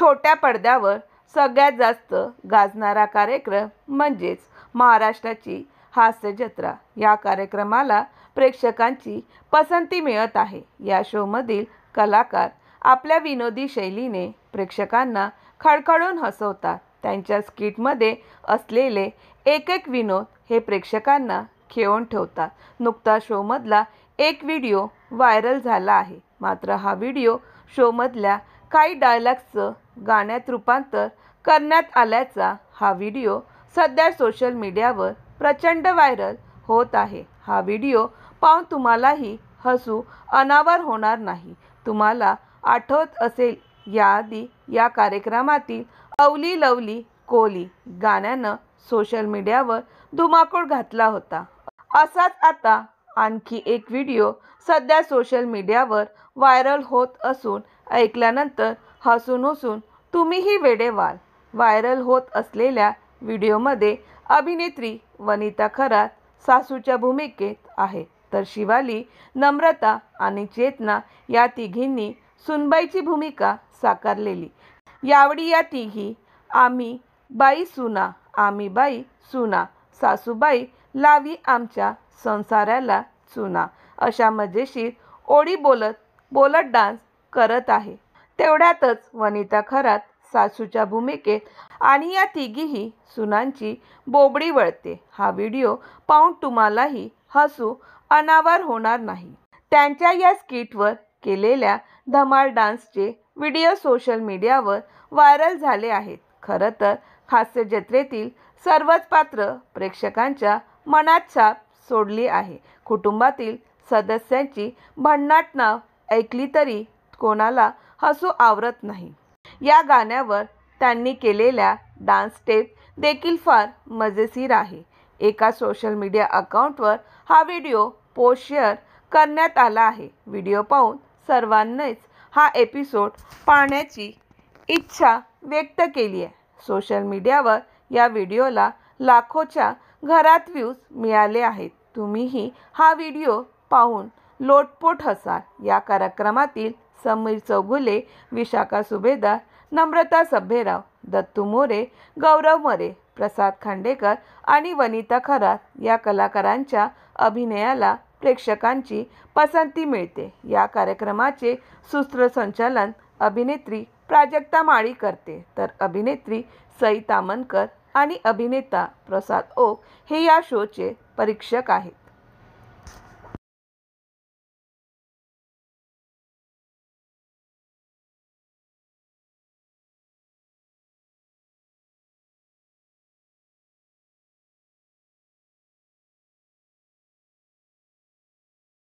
छोट्या पडद्यावर सगळ्यात जास्त गाजणारा कार्यक्रम म्हणजेच महाराष्ट्राची हास्य जत्रा या कार्यक्रमाला प्रेक्षकांची पसंती मिळत आहे या शोमधील कलाकार आपल्या विनोदी शैलीने प्रेक्षकांना खळखळून हसवतात त्यांच्या स्किटमध्ये असलेले एक एक विनोद हे प्रेक्षकांना खेळून ठेवतात नुकता शोमधला एक व्हिडिओ व्हायरल झाला आहे मात्र हा व्हिडिओ शोमधल्या काही डायलॉग्सचं गाण्यात रूपांतर करण्यात आल्याचा हा व्हिडिओ सध्या सोशल मीडियावर प्रचंड व्हायरल होत आहे हा व्हिडिओ पाहून तुम्हालाही हसू अनावर होणार नाही तुम्हाला आठवत असेल याआधी या कार्यक्रमातील अवली लवली कोली गाण्यानं सोशल मीडियावर धुमाकूळ घातला होता असाच आता आणखी एक व्हिडिओ सध्या सोशल मीडियावर व्हायरल होत असून ऐकल्यानंतर हसून हसून तुम्हीही वेडे व्हाल व्हायरल होत असलेल्या व्हिडिओमध्ये अभिनेत्री वनिता खरात सासूच्या भूमिकेत आहे तर शिवाली नम्रता आणि चेतना या तिघींनी सुनबाईची भूमिका साकारलेली यावडी या तिघी आम्ही बाई सुना आम्ही बाई सुना सासूबाई लावी आमच्या संसाराला चुना अशा मजेशीर ओळी बोलत बोलत डान्स करत आहे तेवढ्यातच वनिता खरात सासूच्या भूमिकेत आणि या तिघीही सुनांची बोबडी वळते हा व्हिडिओ पाहून तुम्हालाही हसू अनावर होणार नाही त्यांच्या या स्किटवर केलेल्या धमाल डान्सचे व्हिडिओ सोशल मीडियावर व्हायरल झाले आहेत खरं तर हास्य जत्रेतील सर्वच पात्र प्रेक्षकांच्या मनात छाप सोडली आहे कुटुंबातील सदस्यांची भन्नाट नाव ऐकली तरी कोणाला हसू आवरत नाही या गाण्यावर त्यांनी केलेल्या डान्स स्टेप देखील फार मजेशीर आहे एका सोशल मीडिया अकाउंटवर हा व्हिडिओ पोस्ट शेअर करण्यात आला आहे व्हिडिओ पाहून सर्वांनीच हा एपिसोड पाहण्याची इच्छा व्यक्त केली आहे सोशल मीडियावर या व्हिडिओला लाखोच्या घरात व्ह्यूज मिळाले आहेत तुम्हीही हा व्हिडिओ पाहून लोटपोट हसाल या कार्यक्रमातील समीर चौगुले विशाखा सुभेदार नम्रता सभेराव, दत्तू मोरे गौरव मोरे प्रसाद खांडेकर आणि वनिता खरात या कलाकारांच्या अभिनयाला प्रेक्षकांची पसंती मिळते या कार्यक्रमाचे सूत्रसंचालन अभिनेत्री प्राजक्ता माळी करते तर अभिनेत्री सई तामनकर आणि अभिनेता प्रसाद ओक हे या शोचे परीक्षक आहेत